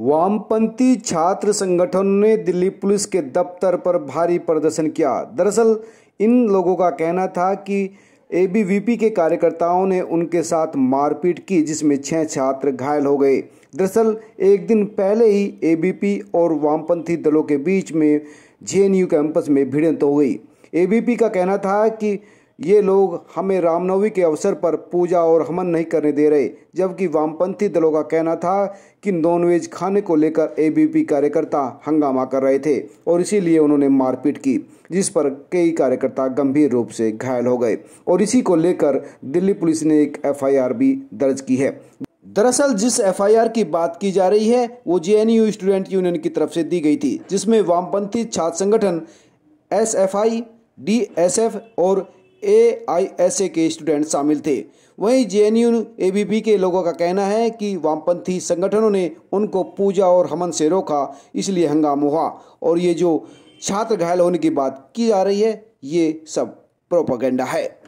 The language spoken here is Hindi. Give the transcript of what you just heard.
वामपंथी छात्र संगठन ने दिल्ली पुलिस के दफ्तर पर भारी प्रदर्शन किया दरअसल इन लोगों का कहना था कि एबीवीपी के कार्यकर्ताओं ने उनके साथ मारपीट की जिसमें छह छात्र घायल हो गए दरअसल एक दिन पहले ही एबीपी और वामपंथी दलों के बीच में जेएनयू कैंपस में भिड़ंत हो गई एबीपी का कहना था कि ये लोग हमें रामनवमी के अवसर पर पूजा और हमन नहीं करने दे रहे जबकि वामपंथी दलों का कहना था कि नॉनवेज खाने को लेकर एबीपी कार्यकर्ता हंगामा कर रहे थे और इसीलिए उन्होंने मारपीट की जिस पर कई कार्यकर्ता गंभीर रूप से घायल हो गए और इसी को लेकर दिल्ली पुलिस ने एक एफ भी दर्ज की है दरअसल जिस एफआईआर की बात की जा रही है वो जेएनयू स्टूडेंट यूनियन की तरफ से दी गई थी जिसमें वामपंथी छात्र संगठन एसएफआई डीएसएफ और ए आई एस ए के स्टूडेंट शामिल थे वहीं जे एन यू एबीपी के लोगों का कहना है कि वामपंथी संगठनों ने उनको पूजा और हमन से रोका इसलिए हंगामा हुआ और ये जो छात्र घायल होने की बात की जा रही है ये सब प्रोपागेंडा है